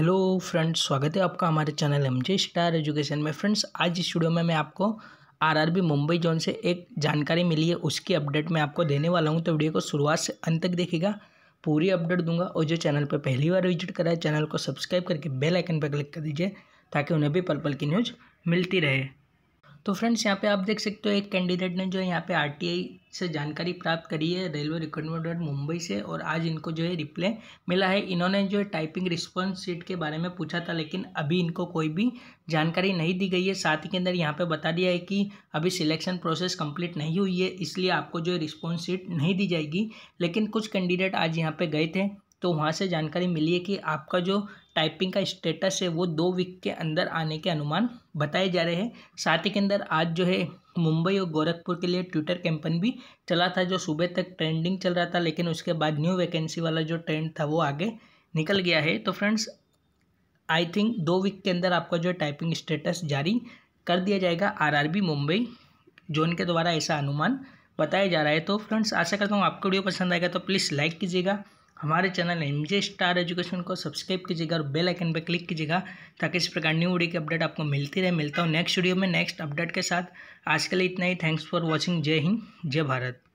hello friends स्वागत है आपका हमारे channel M J star education में फ्रेंड्स आज इस वीडियो में मैं आपको आरआरबी मुंबई जोन से एक जानकारी मिली है उसकी अपडेट मैं आपको देने वाला हूं तो वीडियो को शुरुआत से अंत तक देखिएगा पूरी अपडेट दूंगा और जो चैनल पर पहली बार विजिट करा है चैनल को सब्सक्राइब करके बेल आइकन पर क्लिक कर दीजिए ताकि उन्हें भी पल पल की न्यूज़ मिलती रहे तो फ्रेंड्स यहाँ पे आप देख सकते हो एक कैंडिडेट ने जो है यहाँ पे आरटीआई से जानकारी प्राप्त करी है रेलवे रिक्रूटमेंट बोर्ड मुंबई से और आज इनको जो है रिप्लाई मिला है इन्होंने जो है टाइपिंग रिस्पॉन्स सीट के बारे में पूछा था लेकिन अभी इनको कोई भी जानकारी नहीं दी गई है साथ ही के अंदर यहाँ पे बता दिया है कि अभी सिलेक्शन प्रोसेस कंप्लीट नहीं हुई है इसलिए आपको जो है रिस्पॉन्स सीट नहीं दी जाएगी लेकिन कुछ कैंडिडेट आज यहाँ पर गए थे तो वहाँ से जानकारी मिली है कि आपका जो टाइपिंग का स्टेटस है वो दो वीक के अंदर आने के अनुमान बताए जा रहे हैं साथ ही के अंदर आज जो है मुंबई और गोरखपुर के लिए ट्विटर कैंपन भी चला था जो सुबह तक ट्रेंडिंग चल रहा था लेकिन उसके बाद न्यू वैकेंसी वाला जो ट्रेंड था वो आगे निकल गया है तो फ्रेंड्स आई थिंक दो वीक के अंदर आपका जो टाइपिंग स्टेटस जारी कर दिया जाएगा आर मुंबई जोन के द्वारा ऐसा अनुमान बताया जा रहा है तो फ्रेंड्स आशा करता हूँ आपको वीडियो पसंद आएगा तो प्लीज़ लाइक कीजिएगा हमारे channel M J star education को सब्सक्राइब कीजिएगा और बेल आइकन पर क्लिक कीजिएगा ताकि इस प्रकार न्यू वीडियो की अपडेट आपको मिलती रहे मिलता हूँ नेक्स्ट वीडियो में नेक्स्ट अपडेट के साथ आज के लिए इतना ही थैंक्स फॉर वॉचिंग जय हिंद जय भारत